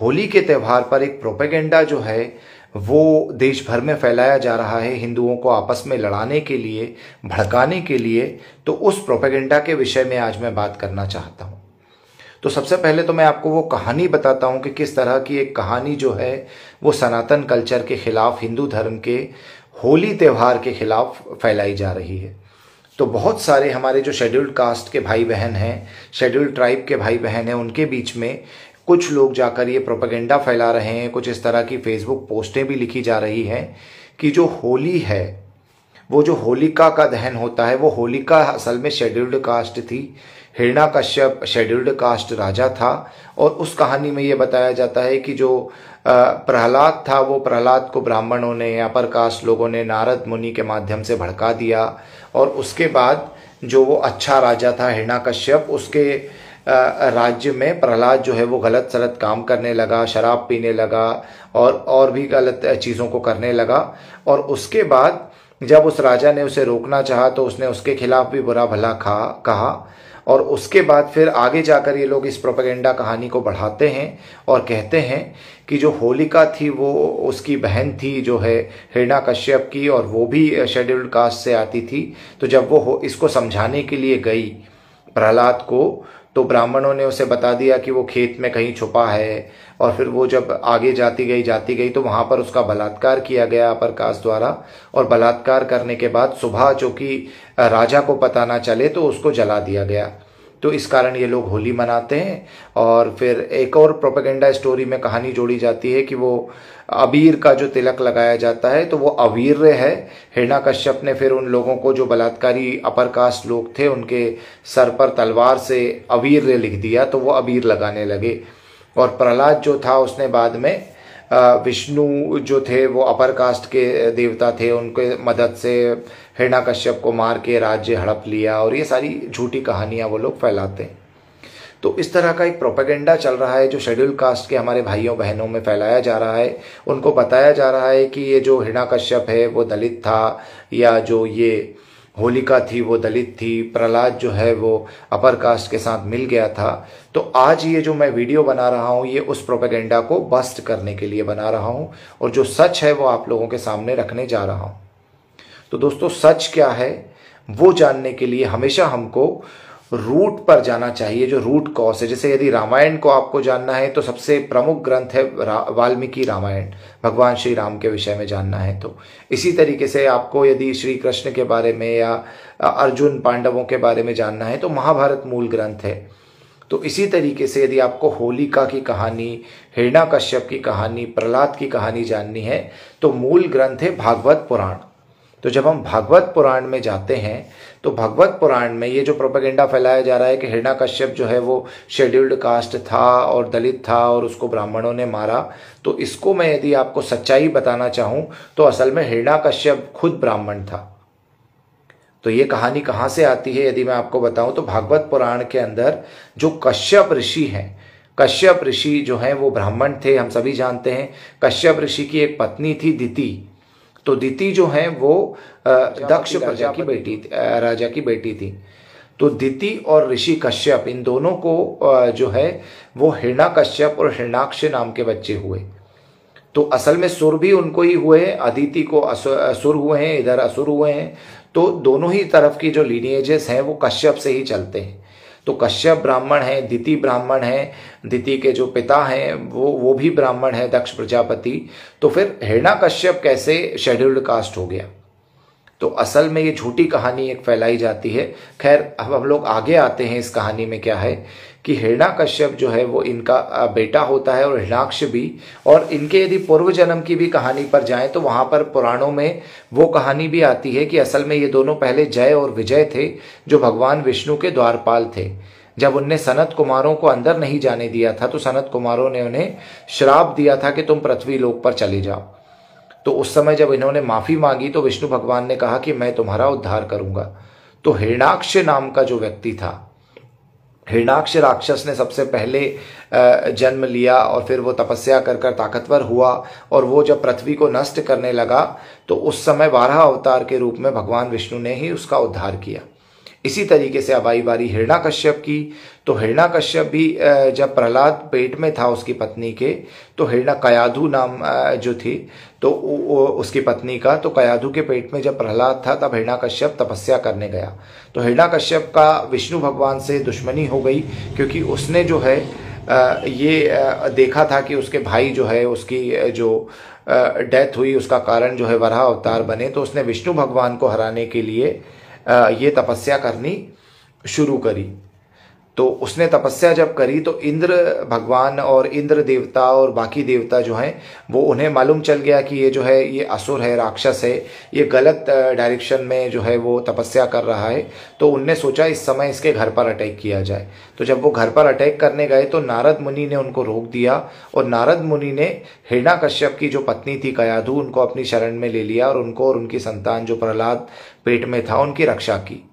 होली के त्यौहार पर एक प्रोपेगेंडा जो है वो देश भर में फैलाया जा रहा है हिंदुओं को आपस में लड़ाने के लिए भड़काने के लिए तो उस प्रोपेगेंडा के विषय में आज मैं बात करना चाहता हूँ तो सबसे पहले तो मैं आपको वो कहानी बताता हूँ कि किस तरह की एक कहानी जो है वो सनातन कल्चर के खिलाफ हिंदू धर्म के होली त्यौहार के खिलाफ फैलाई जा रही है तो बहुत सारे हमारे जो शेड्यूल्ड कास्ट के भाई बहन हैं शेड्यूल्ड ट्राइब के भाई बहन हैं उनके बीच में कुछ लोग जाकर ये प्रोपागेंडा फैला रहे हैं कुछ इस तरह की फेसबुक पोस्टें भी लिखी जा रही हैं कि जो होली है वो जो होलिका का दहन होता है वो होलिका असल में शेड्यूल्ड कास्ट थी हिरणा कश्यप शेड्यूल्ड कास्ट राजा था और उस कहानी में ये बताया जाता है कि जो प्रहलाद था वो प्रहलाद को ब्राह्मणों ने अपर कास्ट लोगों ने नारद मुनि के माध्यम से भड़का दिया और उसके बाद जो वो अच्छा राजा था हिरणा कश्यप उसके राज्य में प्रहलाद जो है वो गलत सलत काम करने लगा शराब पीने लगा और और भी गलत चीज़ों को करने लगा और उसके बाद जब उस राजा ने उसे रोकना चाहा तो उसने उसके खिलाफ भी बुरा भला खा कहा और उसके बाद फिर आगे जाकर ये लोग इस प्रोपेगेंडा कहानी को बढ़ाते हैं और कहते हैं कि जो होलिका थी वो उसकी बहन थी जो है हिरणा कश्यप की और वो भी शेड्यूल्ड कास्ट से आती थी तो जब वो इसको समझाने के लिए गई प्रहलाद को तो ब्राह्मणों ने उसे बता दिया कि वो खेत में कहीं छुपा है और फिर वो जब आगे जाती गई जाती गई तो वहां पर उसका बलात्कार किया गया अपर द्वारा और बलात्कार करने के बाद सुबह जो कि राजा को पता ना चले तो उसको जला दिया गया तो इस कारण ये लोग होली मनाते हैं और फिर एक और प्रोपेगेंडा स्टोरी में कहानी जोड़ी जाती है कि वो अबीर का जो तिलक लगाया जाता है तो वो अवीर्य है हिरणा कश्यप ने फिर उन लोगों को जो बलात्कारी अपर कास्ट लोग थे उनके सर पर तलवार से अवीर्य लिख दिया तो वो अबीर लगाने लगे और प्रहलाद जो था उसने बाद में विष्णु जो थे वो अपर कास्ट के देवता थे उनके मदद से हिरणा कश्यप को मार के राज्य हड़प लिया और ये सारी झूठी कहानियाँ वो लोग फैलाते हैं तो इस तरह का एक प्रोपेगेंडा चल रहा है जो शेड्यूल कास्ट के हमारे भाइयों बहनों में फैलाया जा रहा है उनको बताया जा रहा है कि ये जो हृणा कश्यप है वो दलित था या जो ये होलिका थी वो दलित थी प्रहलाद जो है वो अपर कास्ट के साथ मिल गया था तो आज ये जो मैं वीडियो बना रहा हूँ ये उस प्रोपेगेंडा को बस्ट करने के लिए बना रहा हूँ और जो सच है वो आप लोगों के सामने रखने जा रहा हूँ तो दोस्तों सच क्या है वो जानने के लिए हमेशा हमको रूट पर जाना चाहिए जो रूट कॉज है जैसे यदि रामायण को आपको जानना है तो सबसे प्रमुख ग्रंथ है रा, वाल्मीकि रामायण भगवान श्री राम के विषय में जानना है तो इसी तरीके से आपको यदि श्री कृष्ण के बारे में या अर्जुन पांडवों के बारे में जानना है तो महाभारत मूल ग्रंथ है तो इसी तरीके से यदि आपको होलिका की कहानी हिरणा कश्यप की कहानी प्रहलाद की कहानी जाननी है तो मूल ग्रंथ है भागवत पुराण तो जब हम भागवत पुराण में जाते हैं तो भागवत पुराण में ये जो प्रोपेगेंडा फैलाया जा रहा है कि हिरणा कश्यप जो है वो शेड्यूल्ड कास्ट था और दलित था और उसको ब्राह्मणों ने मारा तो इसको मैं यदि आपको सच्चाई बताना चाहूं तो असल में हिरणा कश्यप खुद ब्राह्मण था तो ये कहानी कहाँ से आती है यदि मैं आपको बताऊं तो भागवत पुराण के अंदर जो कश्यप ऋषि हैं कश्यप ऋषि जो हैं वो ब्राह्मण थे हम सभी जानते हैं कश्यप ऋषि की एक पत्नी थी दिति तो दिति जो है वो दक्ष प्रजा की बेटी राजा की बेटी थी तो दिति और ऋषि कश्यप इन दोनों को जो है वो हिरणा कश्यप और हिरणाक्ष नाम के बच्चे हुए तो असल में सुर भी उनको ही हुए हैं अदिति को असुर हुए हैं इधर असुर हुए हैं तो दोनों ही तरफ की जो लीनिएजेस हैं वो कश्यप से ही चलते हैं तो कश्यप ब्राह्मण है दिति ब्राह्मण है दिति के जो पिता हैं वो वो भी ब्राह्मण है दक्ष प्रजापति तो फिर हिरणा कश्यप कैसे शेड्यूल्ड कास्ट हो गया तो असल में ये झूठी कहानी एक फैलाई जाती है खैर अब हम लोग आगे आते हैं इस कहानी में क्या है कि हिरणा कश्यप जो है वो इनका बेटा होता है और हिरणाक्ष भी और इनके यदि पूर्व जन्म की भी कहानी पर जाए तो वहाँ पर पुराणों में वो कहानी भी आती है कि असल में ये दोनों पहले जय और विजय थे जो भगवान विष्णु के द्वारपाल थे जब उनने सनत कुमारों को अंदर नहीं जाने दिया था तो सनत कुमारों ने उन्हें श्राप दिया था कि तुम पृथ्वी लोक पर चले जाओ तो उस समय जब इन्होंने माफ़ी मांगी तो विष्णु भगवान ने कहा कि मैं तुम्हारा उद्धार करूंगा तो हिरणाक्ष नाम का जो व्यक्ति था हिरणाक्ष राक्षस ने सबसे पहले जन्म लिया और फिर वो तपस्या कर कर ताकतवर हुआ और वो जब पृथ्वी को नष्ट करने लगा तो उस समय बारह अवतार के रूप में भगवान विष्णु ने ही उसका उद्धार किया इसी तरीके से अब आई बारी हिरणा कश्यप की तो हिरणा कश्यप भी जब प्रहलाद पेट में था उसकी पत्नी के तो हिरणा कयाधु नाम जो थी तो उसकी पत्नी का तो कयाधु के पेट में जब प्रहलाद था तब हिरणा कश्यप तपस्या करने गया तो हिरणा कश्यप का विष्णु भगवान से दुश्मनी हो गई क्योंकि उसने जो है ये देखा था कि उसके भाई जो है उसकी जो डेथ हुई उसका कारण जो है वराह अवतार बने तो उसने विष्णु भगवान को हराने के लिए ये तपस्या करनी शुरू करी तो उसने तपस्या जब करी तो इंद्र भगवान और इंद्र देवता और बाकी देवता जो हैं वो उन्हें मालूम चल गया कि ये जो है ये असुर है राक्षस है ये गलत डायरेक्शन में जो है वो तपस्या कर रहा है तो उनने सोचा इस समय इसके घर पर अटैक किया जाए तो जब वो घर पर अटैक करने गए तो नारद मुनि ने उनको रोक दिया और नारद मुनि ने हिरणा कश्यप की जो पत्नी थी कयाधु उनको अपनी शरण में ले लिया और उनको और उनकी संतान जो प्रहलाद पेट में था उनकी रक्षा की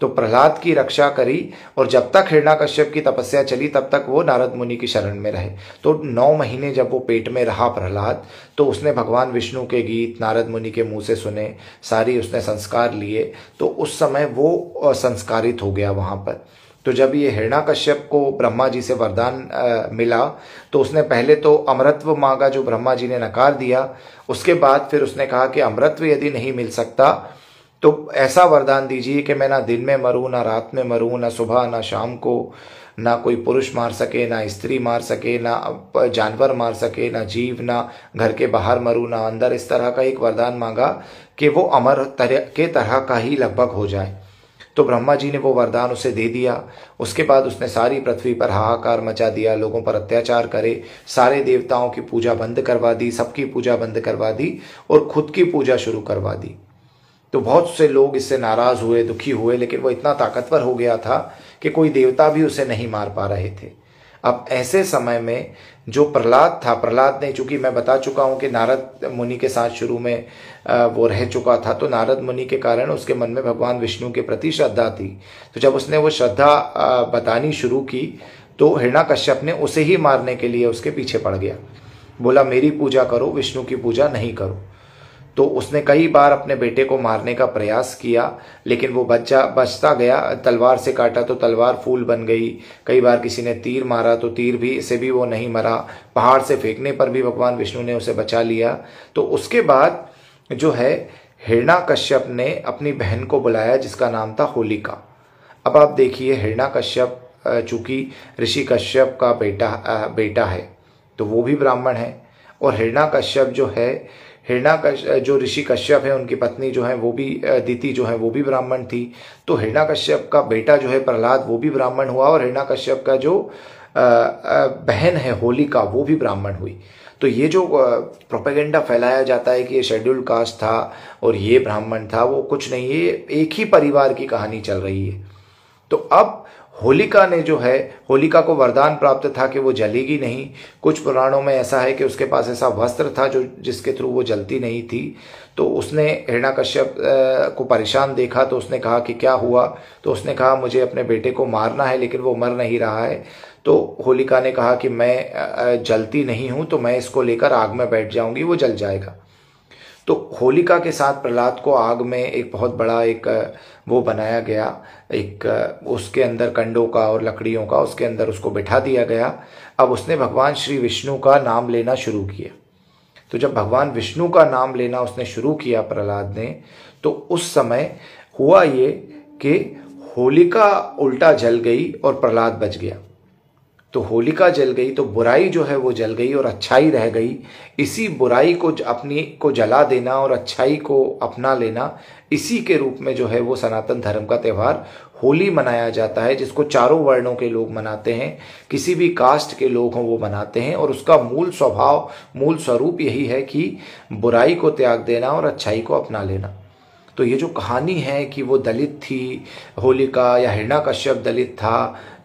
तो प्रहलाद की रक्षा करी और जब तक हिरणाकश्यप की तपस्या चली तब तक वो नारद मुनि की शरण में रहे तो नौ महीने जब वो पेट में रहा प्रहलाद तो उसने भगवान विष्णु के गीत नारद मुनि के मुंह से सुने सारी उसने संस्कार लिए तो उस समय वो संस्कारित हो गया वहाँ पर तो जब ये हिरणाकश्यप को ब्रह्मा जी से वरदान मिला तो उसने पहले तो अमृत्व मांगा जो ब्रह्मा जी ने नकार दिया उसके बाद फिर उसने कहा कि अमृत्व यदि नहीं मिल सकता तो ऐसा वरदान दीजिए कि मैं ना दिन में मरूँ ना रात में मरूँ ना सुबह ना शाम को ना कोई पुरुष मार सके ना स्त्री मार सके ना जानवर मार सके ना जीव ना घर के बाहर मरूँ ना अंदर इस तरह का एक वरदान मांगा कि वो अमर तरह के तरह का ही लगभग हो जाए तो ब्रह्मा जी ने वो वरदान उसे दे दिया उसके बाद उसने सारी पृथ्वी पर हाहाकार मचा दिया लोगों पर अत्याचार करे सारे देवताओं की पूजा बंद करवा दी सबकी पूजा बंद करवा दी और खुद की पूजा शुरू करवा दी तो बहुत से लोग इससे नाराज हुए दुखी हुए लेकिन वो इतना ताकतवर हो गया था कि कोई देवता भी उसे नहीं मार पा रहे थे अब ऐसे समय में जो प्रहलाद था प्रहलाद ने चूंकि मैं बता चुका हूं कि नारद मुनि के साथ शुरू में वो रह चुका था तो नारद मुनि के कारण उसके मन में भगवान विष्णु के प्रति श्रद्धा थी तो जब उसने वो श्रद्धा बतानी शुरू की तो कश्यप ने उसे ही मारने के लिए उसके पीछे पड़ गया बोला मेरी पूजा करो विष्णु की पूजा नहीं करो तो उसने कई बार अपने बेटे को मारने का प्रयास किया लेकिन वो बच्चा बचता गया तलवार से काटा तो तलवार फूल बन गई कई बार किसी ने तीर मारा तो तीर भी से भी वो नहीं मरा पहाड़ से फेंकने पर भी भगवान विष्णु ने उसे बचा लिया तो उसके बाद जो है हिरणा कश्यप ने अपनी बहन को बुलाया जिसका नाम था होलिका अब आप देखिए हिरणा कश्यप चूँकि ऋषि कश्यप का बेटा बेटा है तो वो भी ब्राह्मण है और हिरणा कश्यप जो है हिरणा जो ऋषि कश्यप है उनकी पत्नी जो है वो भी दीति जो है वो भी ब्राह्मण थी तो हिरणा कश्यप का बेटा जो है प्रहलाद वो भी ब्राह्मण हुआ और हिरणा कश्यप का जो बहन है होलिका वो भी ब्राह्मण हुई तो ये जो प्रोपेगेंडा फैलाया जाता है कि ये शेड्यूल कास्ट था और ये ब्राह्मण था वो कुछ नहीं ये एक ही परिवार की कहानी चल रही है तो अब होलिका ने जो है होलिका को वरदान प्राप्त था कि वो जलेगी नहीं कुछ पुराणों में ऐसा है कि उसके पास ऐसा वस्त्र था जो जिसके थ्रू वो जलती नहीं थी तो उसने हिरणाकश्यप को परेशान देखा तो उसने कहा कि क्या हुआ तो उसने कहा मुझे अपने बेटे को मारना है लेकिन वो मर नहीं रहा है तो होलिका ने कहा कि मैं जलती नहीं हूँ तो मैं इसको लेकर आग में बैठ जाऊँगी वो जल जाएगा तो होलिका के साथ प्रहलाद को आग में एक बहुत बड़ा एक वो बनाया गया एक उसके अंदर कंडों का और लकड़ियों का उसके अंदर उसको बिठा दिया गया अब उसने भगवान श्री विष्णु का नाम लेना शुरू किया तो जब भगवान विष्णु का नाम लेना उसने शुरू किया प्रहलाद ने तो उस समय हुआ ये कि होलिका उल्टा जल गई और प्रहलाद बच गया तो होलिका जल गई तो बुराई जो है वो जल गई और अच्छाई रह गई इसी बुराई को अपनी को जला देना और अच्छाई को अपना लेना इसी के रूप में जो है वो सनातन धर्म का त्यौहार होली मनाया जाता है जिसको चारों वर्णों के लोग मनाते हैं किसी भी कास्ट के लोग हों वो मनाते हैं और उसका मूल स्वभाव मूल स्वरूप यही है कि बुराई को त्याग देना और अच्छाई को अपना लेना तो ये जो कहानी है कि वो दलित थी होलिका या हिरणा कश्यप दलित था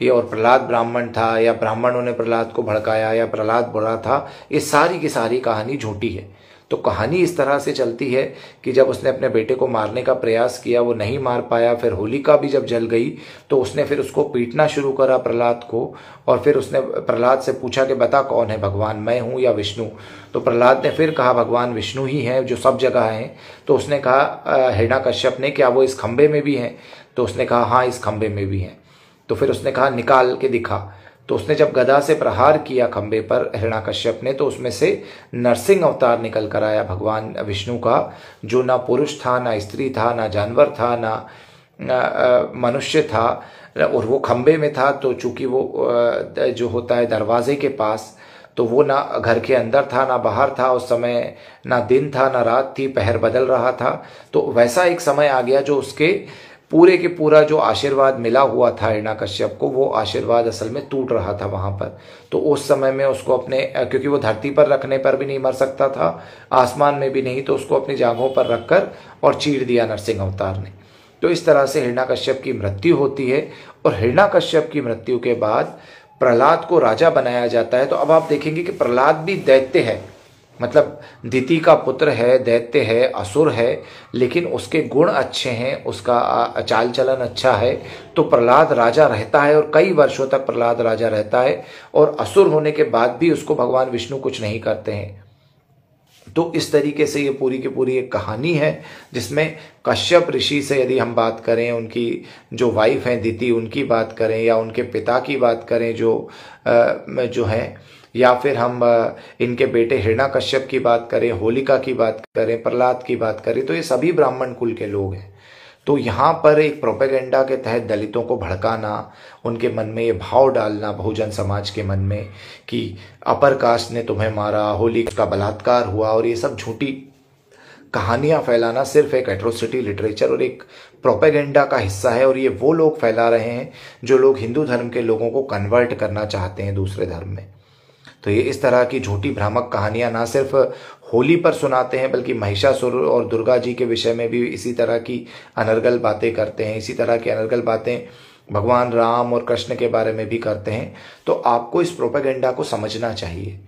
ये और प्रहलाद ब्राह्मण था या ब्राह्मणों ने प्रहलाद को भड़काया या प्रहलाद बोला था ये सारी की सारी कहानी झूठी है तो कहानी इस तरह से चलती है कि जब उसने अपने बेटे को मारने का प्रयास किया वो नहीं मार पाया फिर होलिका भी जब जल गई तो उसने फिर उसको पीटना शुरू करा प्रहलाद को और फिर उसने प्रहलाद से पूछा कि बता कौन है भगवान मैं हूँ या विष्णु तो प्रहलाद ने फिर कहा भगवान विष्णु ही हैं जो सब जगह हैं तो उसने कहा हिरणा कश्यप ने क्या वो इस खम्भे में भी हैं तो उसने कहा हाँ इस खम्भे में भी हैं तो फिर उसने कहा निकाल के दिखा तो उसने जब गदा से प्रहार किया खंबे पर हिरणाकश्यप ने तो उसमें से नरसिंह अवतार निकल कर आया भगवान विष्णु का जो ना पुरुष था ना स्त्री था ना जानवर था ना मनुष्य था और वो खंबे में था तो चूंकि वो जो होता है दरवाजे के पास तो वो ना घर के अंदर था ना बाहर था उस समय ना दिन था ना रात थी पहर बदल रहा था तो वैसा एक समय आ गया जो उसके पूरे के पूरा जो आशीर्वाद मिला हुआ था कश्यप को वो आशीर्वाद असल में टूट रहा था वहां पर तो उस समय में उसको अपने क्योंकि वो धरती पर रखने पर भी नहीं मर सकता था आसमान में भी नहीं तो उसको अपनी जांघों पर रखकर और चीर दिया नरसिंह अवतार ने तो इस तरह से कश्यप की मृत्यु होती है और कश्यप की मृत्यु के बाद प्रहलाद को राजा बनाया जाता है तो अब आप देखेंगे कि प्रहलाद भी दैत्य है मतलब दिति का पुत्र है दैत्य है असुर है लेकिन उसके गुण अच्छे हैं उसका चाल चलन अच्छा है तो प्रहलाद राजा रहता है और कई वर्षों तक प्रहलाद राजा रहता है और असुर होने के बाद भी उसको भगवान विष्णु कुछ नहीं करते हैं तो इस तरीके से ये पूरी की पूरी एक कहानी है जिसमें कश्यप ऋषि से यदि हम बात करें उनकी जो वाइफ हैं दीति उनकी बात करें या उनके पिता की बात करें जो जो है या फिर हम इनके बेटे हिरणा कश्यप की बात करें होलिका की बात करें प्रहलाद की बात करें तो ये सभी ब्राह्मण कुल के लोग हैं तो यहाँ पर एक प्रोपेगेंडा के तहत दलितों को भड़काना उनके मन में ये भाव डालना बहुजन समाज के मन में कि अपर कास्ट ने तुम्हें मारा होली का बलात्कार हुआ और ये सब झूठी कहानियाँ फैलाना सिर्फ एक एट्रोसिटी लिटरेचर और एक प्रोपेगेंडा का हिस्सा है और ये वो लोग फैला रहे हैं जो लोग हिंदू धर्म के लोगों को कन्वर्ट करना चाहते हैं दूसरे धर्म में तो ये इस तरह की झूठी भ्रामक कहानियां ना सिर्फ होली पर सुनाते हैं बल्कि महिषासुर और दुर्गा जी के विषय में भी इसी तरह की अनर्गल बातें करते हैं इसी तरह की अनर्गल बातें भगवान राम और कृष्ण के बारे में भी करते हैं तो आपको इस प्रोपेगेंडा को समझना चाहिए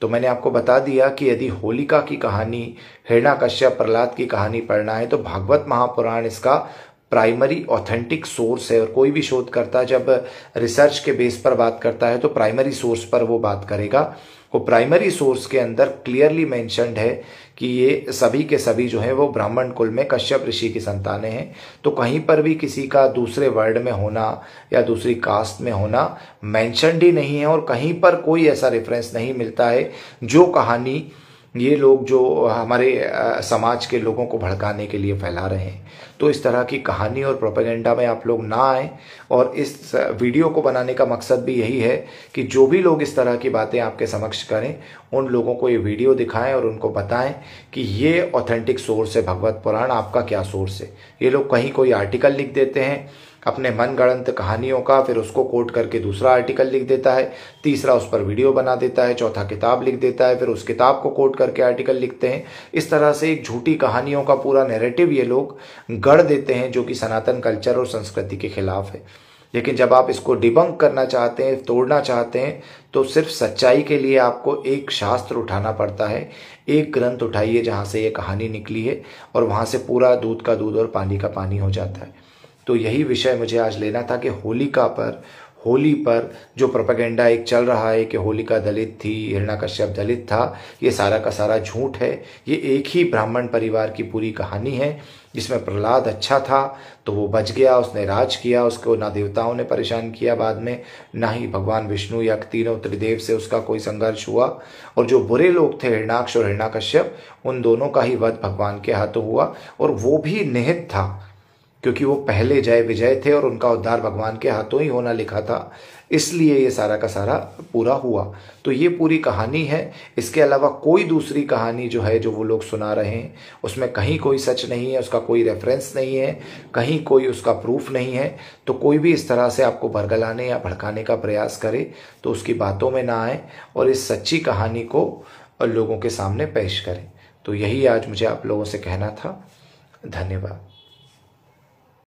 तो मैंने आपको बता दिया कि यदि होलिका की कहानी हिरणा कश्यप प्रहलाद की कहानी पढ़ना है तो भागवत महापुराण इसका प्राइमरी ऑथेंटिक सोर्स है और कोई भी शोधकर्ता जब रिसर्च के बेस पर बात करता है तो प्राइमरी सोर्स पर वो बात करेगा वो प्राइमरी सोर्स के अंदर क्लियरली मैंशनड है कि ये सभी के सभी जो हैं वो ब्राह्मण कुल में कश्यप ऋषि की संतानें हैं तो कहीं पर भी किसी का दूसरे वर्ल्ड में होना या दूसरी कास्ट में होना मैंशनड ही नहीं है और कहीं पर कोई ऐसा रेफरेंस नहीं मिलता है जो कहानी ये लोग जो हमारे समाज के लोगों को भड़काने के लिए फैला रहे हैं तो इस तरह की कहानी और प्रोपेगेंडा में आप लोग ना आए और इस वीडियो को बनाने का मकसद भी यही है कि जो भी लोग इस तरह की बातें आपके समक्ष करें उन लोगों को ये वीडियो दिखाएं और उनको बताएं कि ये ऑथेंटिक सोर्स है भगवत पुराण आपका क्या सोर्स है ये लोग कहीं कोई आर्टिकल लिख देते हैं अपने मन गणत कहानियों का फिर उसको कोट करके दूसरा आर्टिकल लिख देता है तीसरा उस पर वीडियो बना देता है चौथा किताब लिख देता है फिर उस किताब को कोट करके आर्टिकल लिखते हैं इस तरह से एक झूठी कहानियों का पूरा नैरेटिव ये लोग गढ़ देते हैं जो कि सनातन कल्चर और संस्कृति के खिलाफ है लेकिन जब आप इसको डिबंक करना चाहते हैं तोड़ना चाहते हैं तो सिर्फ सच्चाई के लिए आपको एक शास्त्र उठाना पड़ता है एक ग्रंथ उठाइए जहाँ से ये कहानी निकली है और वहाँ से पूरा दूध का दूध और पानी का पानी हो जाता है तो यही विषय मुझे आज लेना था कि होलिका पर होली पर जो प्रोपेगेंडा एक चल रहा है कि होलिका दलित थी कश्यप दलित था ये सारा का सारा झूठ है ये एक ही ब्राह्मण परिवार की पूरी कहानी है जिसमें प्रहलाद अच्छा था तो वो बच गया उसने राज किया उसको ना देवताओं ने परेशान किया बाद में ना ही भगवान विष्णु या तीनों त्रिदेव से उसका कोई संघर्ष हुआ और जो बुरे लोग थे हिरणाक्ष और हिरणाकश्यप उन दोनों का ही वध भगवान के हाथों हुआ और वो भी निहित था क्योंकि वो पहले जय विजय थे और उनका उद्धार भगवान के हाथों ही होना लिखा था इसलिए ये सारा का सारा पूरा हुआ तो ये पूरी कहानी है इसके अलावा कोई दूसरी कहानी जो है जो वो लोग सुना रहे हैं उसमें कहीं कोई सच नहीं है उसका कोई रेफरेंस नहीं है कहीं कोई उसका प्रूफ नहीं है तो कोई भी इस तरह से आपको भरगलाने या भड़काने का प्रयास करे तो उसकी बातों में ना आए और इस सच्ची कहानी को लोगों के सामने पेश करें तो यही आज मुझे आप लोगों से कहना था धन्यवाद